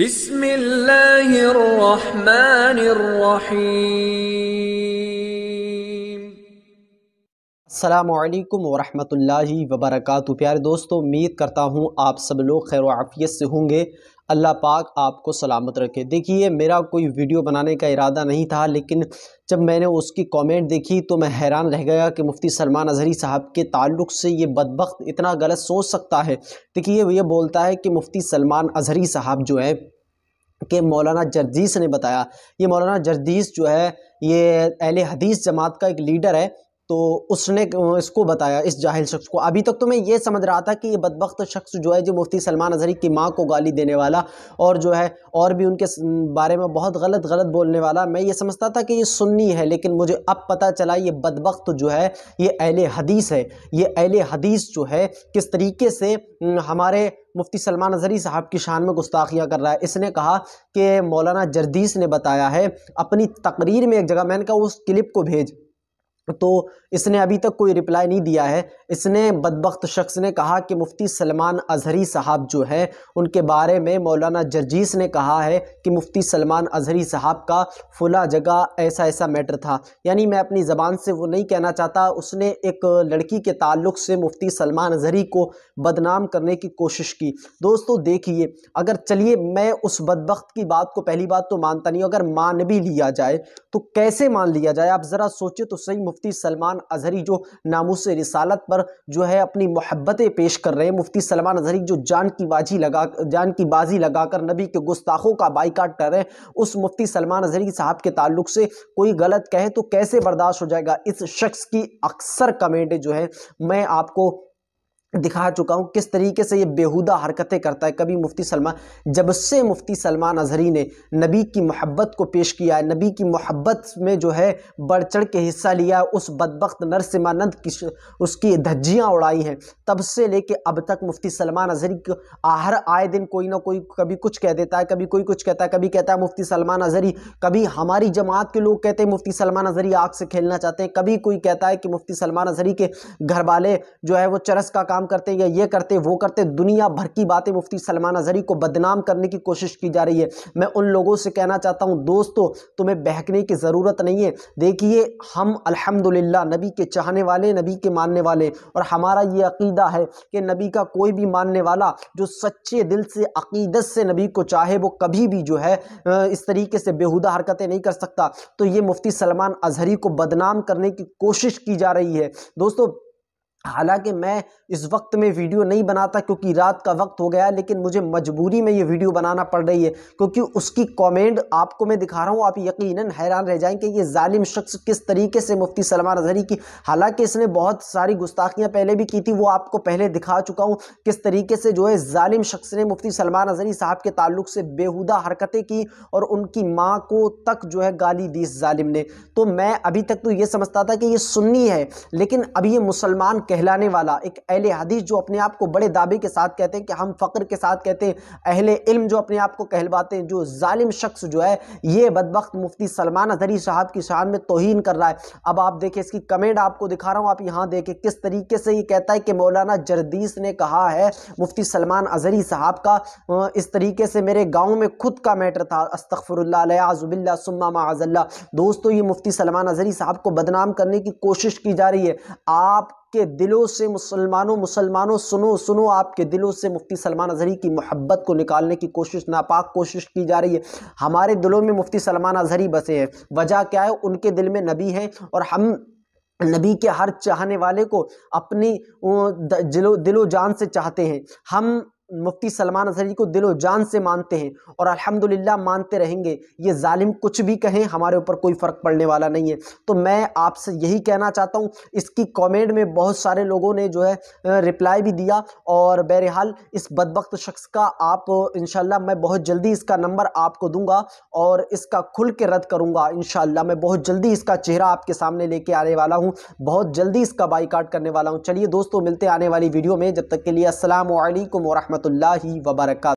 बिसमीम् वरहमतुल्लाहि वबरकातु प्यारे दोस्तों उम्मीद करता हूँ आप सब लोग खैर आफियत से होंगे अल्लाह पाक आपको सलामत रखे देखिए मेरा कोई वीडियो बनाने का इरादा नहीं था लेकिन जब मैंने उसकी कमेंट देखी तो मैं हैरान रह गया कि मुफ्ती सलमान अजहरी साहब के ताल्लुक से ये बदबक इतना गलत सोच सकता है देखिए ये बोलता है कि मुफ्ती सलमान अजहरी साहब जो है के मौलाना जरदीस ने बताया ये मौलाना जरदीस जो है ये अहले हदीस जमात का एक लीडर है तो उसने इसको बताया इस जाहिल शख्स को अभी तक तो मैं ये समझ रहा था कि ये बदबخت शख्स जो है जो मुफ्ती सलमान अजहरी की माँ को गाली देने वाला और जो है और भी उनके बारे में बहुत गलत गलत बोलने वाला मैं ये समझता था कि ये सुन्नी है लेकिन मुझे अब पता चला ये बदबخت जो है ये अहल हदीस है ये अहल हदीस जो है किस तरीके से हमारे मुफ्ती सलमान अजहरी साहब की शान में गुस्ताखियाँ कर रहा है इसने कहा कि मौलाना जरदीस ने बताया है अपनी तकरीर में एक जगह मैंने कहा उस क्लिप को भेज तो इसने अभी तक कोई रिप्लाई नहीं दिया है इसने बदबخت शख्स ने कहा कि मुफ्ती सलमान अजहरी साहब जो है उनके बारे में मौलाना जर्जीस ने कहा है कि मुफ्ती सलमान अजहरी साहब का फुला जगह ऐसा ऐसा मैटर था यानी मैं अपनी ज़बान से वो नहीं कहना चाहता उसने एक लड़की के ताल्लुक से मुफ्ती सलमान अजहरी को बदनाम करने की कोशिश की दोस्तों देखिए अगर चलिए मैं उस बदबخت की बात को पहली बात तो मानता नहीं अगर मान भी लिया जाए तो कैसे मान लिया जाए आप ज़रा सोचिए तो सही मुफ्ती सलमान अजहरी जो नामूस रिसालत पर जो है अपनी मोहब्बतें पेश कर रहे हैं मुफ्ती सलमान अजहरी जो जान की बाजी लगा जान की बाजी लगाकर नबी के गुस्ताखों का बाईकाट कर रहे हैं उस मुफ्ती सलमान अजहरी साहब के ताल्लुक से कोई गलत कहे तो कैसे बर्दाश्त हो जाएगा इस शख्स की अक्सर कमेंट जो है मैं आपको दिखा चुका हूँ किस तरीके से ये बेहुदा हरकतें करता है कभी मुफ्ती सलमान जब से मुफ्ती सलमान अजहरी ने नबी की मोहब्बत को पेश किया है नबी की मोहब्बत में जो है बढ़ चढ़ के हिस्सा लिया उस बदबक नरसिमानंद की उसकी धज्जियाँ उड़ाई हैं तब से लेके अब तक मुफ्ती सलमान अजहरी को आहर आए दिन कोई ना कोई कभी कुछ कह देता है कभी कोई कुछ कहता है कभी कहता है मुफ्ती सलमान अजहरी कभी हमारी जमात के लोग कहते हैं मुफ्ती सलमान अजहरी आग से खेलना चाहते हैं कभी कोई कहता है कि मुफ्ती सलमान अजहरी के घर वाले जो है वो चरस का काम काम करते हैं या ये करते वो करते दुनिया भर की बातें मुफ्ती सलमान अजहरी को बदनाम करने की कोशिश की जा रही है मैं उन लोगों से कहना चाहता हूँ दोस्तों तुम्हें बहकने की ज़रूरत नहीं है देखिए हम अल्हम्दुलिल्लाह नबी के चाहने वाले नबी के मानने वाले और हमारा ये अकीदा है कि नबी का कोई भी मानने वाला जो सच्चे दिल से अकीदत से नबी को चाहे वो कभी भी जो है इस तरीके से बेहुदा हरकतें नहीं कर सकता तो ये मुफ्ती सलमान अजहरी को बदनाम करने की कोशिश की जा रही है दोस्तों हालांकि मैं इस वक्त में वीडियो नहीं बनाता क्योंकि रात का वक्त हो गया लेकिन मुझे मजबूरी में ये वीडियो बनाना पड़ रही है क्योंकि उसकी कमेंट आपको मैं दिखा रहा हूँ आप यकीनन हैरान रह जाएंगे ये जालिम शख्स किस तरीके से मुफ्ती सलमान अजहरी की हालांकि इसने बहुत सारी गुस्ताखियाँ पहले भी की थी वो आपको पहले दिखा चुका हूँ किस तरीके से जो है जालिम शख्स ने मुफ्ती सलमान अजहरी साहब के ताल्लुक से बेहूदा हरकतें की और उनकी माँ को तक जो है गाली दी इस जालिम ने तो मैं अभी तक तो ये समझता था कि ये सुन्नी है लेकिन अभी ये मुसलमान कहलाने वाला एक अहल हदीस जो अपने आप को बड़े दावे के साथ कहते हैं कि हम फ़क्र के साथ कहते हैं अहल इल्म जो अपने आप को कहलवाते हैं जो ालिम शख्स जो है ये बदबक मुफ्ती सलमान अजहरी साहब की शान में तोहन कर रहा है अब आप देखें इसकी कमेंट आपको दिखा रहा हूँ आप यहाँ देखें किस तरीके से ये कहता है कि मौलाना जरदीस ने कहा है मुफ्ती सलमान अजहरी साहब का इस तरीके से मेरे गाँव में खुद का मैटर था अस्तफ़रल्लाजुबिल्ला सुम्मा माजल्ला दोस्तों ये मुफ्ती सलमान अजहरी साहब को बदनाम करने की कोशिश की जा रही है आप आपके दिलों से मुसलमानों मुसलमानों सुनो सुनो आपके दिलों से मुफ्ती सलमान अजहरी की मोहब्बत को निकालने की कोशिश नापाक कोशिश की जा रही है हमारे दिलों में मुफ्ती सलमान अजहरी बसे हैं वजह क्या है उनके दिल में नबी है और हम नबी के हर चाहने वाले को अपनी दिलो दिलो जान से चाहते हैं हम मुफ्ती सलमान अजहरी को दिलो जान से मानते हैं और अल्हम्दुलिल्लाह मानते रहेंगे ये जालिम कुछ भी कहें हमारे ऊपर कोई फ़र्क पड़ने वाला नहीं है तो मैं आपसे यही कहना चाहता हूँ इसकी कॉमेंट में बहुत सारे लोगों ने जो है रिप्लाई भी दिया और बहरहाल इस बदबخت शख्स का आप इन मैं बहुत जल्दी इसका नंबर आपको दूँगा और इसका खुल के रद्द करूँगा इन मैं बहुत जल्दी इसका चेहरा आपके सामने लेके आने वाला हूँ बहुत जल्दी इसका बाईकाट करने वाला हूँ चलिए दोस्तों मिलते आने वाली वीडियो में जब तक के लिए असलम वरहमत वरहमतुल्लाहि वबरक